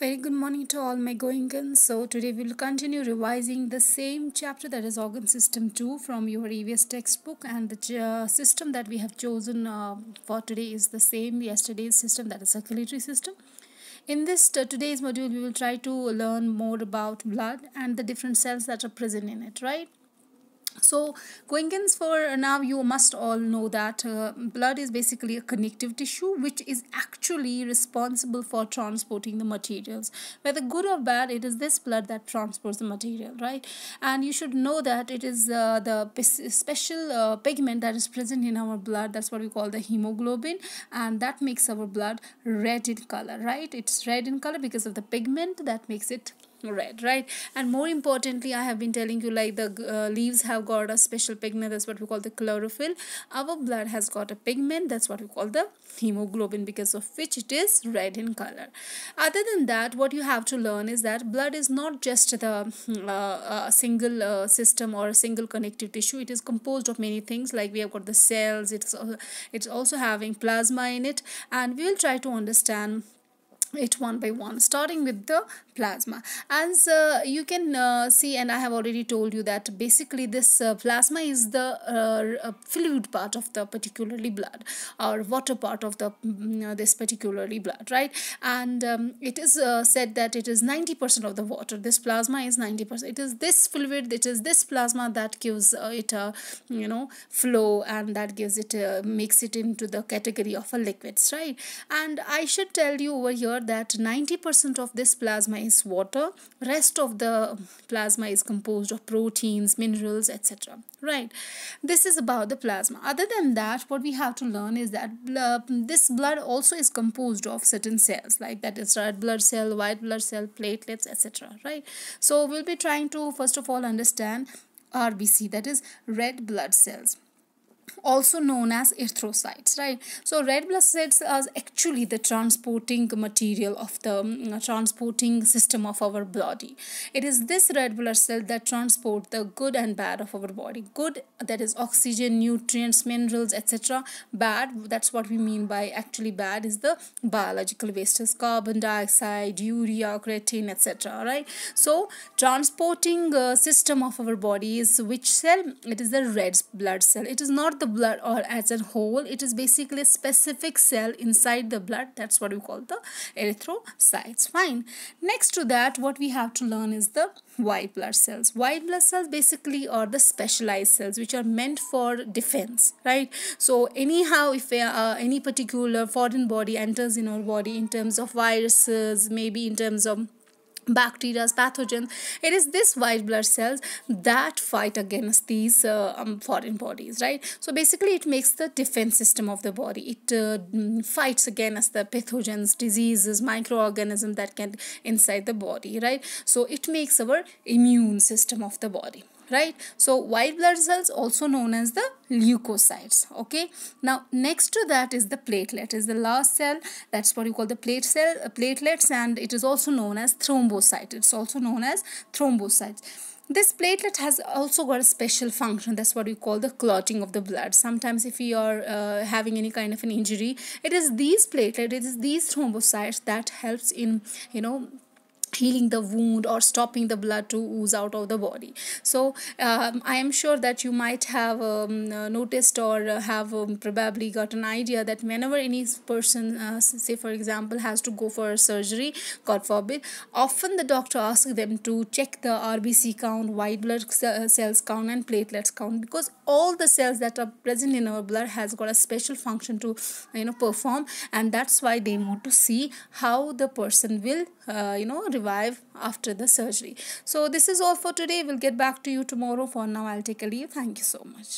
very good morning to all my goings. so today we will continue revising the same chapter that is organ system 2 from your previous textbook and the uh, system that we have chosen uh, for today is the same yesterday's system that is circulatory system in this uh, today's module we will try to learn more about blood and the different cells that are present in it right so Huygens for uh, now you must all know that uh, blood is basically a connective tissue which is actually responsible for transporting the materials whether good or bad it is this blood that transports the material right and you should know that it is uh, the special uh, pigment that is present in our blood that's what we call the hemoglobin and that makes our blood red in color right it's red in color because of the pigment that makes it red right and more importantly i have been telling you like the uh, leaves have got a special pigment that's what we call the chlorophyll our blood has got a pigment that's what we call the hemoglobin because of which it is red in color other than that what you have to learn is that blood is not just the uh, uh, single uh, system or a single connective tissue it is composed of many things like we have got the cells it's uh, it's also having plasma in it and we will try to understand it one by one starting with the plasma as uh, you can uh, see and i have already told you that basically this uh, plasma is the uh, uh, fluid part of the particularly blood or water part of the mm, uh, this particularly blood right and um, it is said that it is 90% of the water this plasma is 90% it is this fluid it is this plasma that gives it a you know flow and that gives it makes it into the category of a liquids right and i should tell you over here here that 90% of this plasma is water rest of the plasma is composed of proteins minerals etc right this is about the plasma other than that what we have to learn is that uh, this blood also is composed of certain cells like that is red blood cell white blood cell platelets etc right so we'll be trying to first of all understand rbc that is red blood cells also known as erythrocytes right so red blood cells are actually the transporting material of the um, transporting system of our body it is this red blood cell that transport the good and bad of our body good that is oxygen nutrients minerals etc bad that's what we mean by actually bad is the biological wastes carbon dioxide urea creatine etc right so transporting uh, system of our body is which cell it is the red blood cell it is not the blood or as a whole it is basically a specific cell inside the blood that's what we call the erythrocytes fine next to that what we have to learn is the white blood cells white blood cells basically are the specialized cells which are meant for defense right so anyhow if uh, any particular foreign body enters in our body in terms of viruses maybe in terms of bacteria, pathogens. It is this white blood cells that fight against these uh, um, foreign bodies, right? So basically, it makes the defense system of the body. It uh, fights against the pathogens, diseases, microorganisms that can inside the body, right? So it makes our immune system of the body right so white blood cells also known as the leukocytes okay now next to that is the platelet is the last cell that's what you call the plate cell uh, platelets and it is also known as thrombocyte it's also known as thrombocytes this platelet has also got a special function that's what we call the clotting of the blood sometimes if you are uh, having any kind of an injury it is these platelets, it is these thrombocytes that helps in you know healing the wound or stopping the blood to ooze out of the body so um, i am sure that you might have um, uh, noticed or uh, have um, probably got an idea that whenever any person uh, say for example has to go for surgery god forbid often the doctor asks them to check the rbc count white blood uh, cells count and platelets count because all the cells that are present in our blood has got a special function to you know perform and that's why they want to see how the person will uh, you know revive after the surgery. So this is all for today. We'll get back to you tomorrow. For now, I'll take a leave. Thank you so much.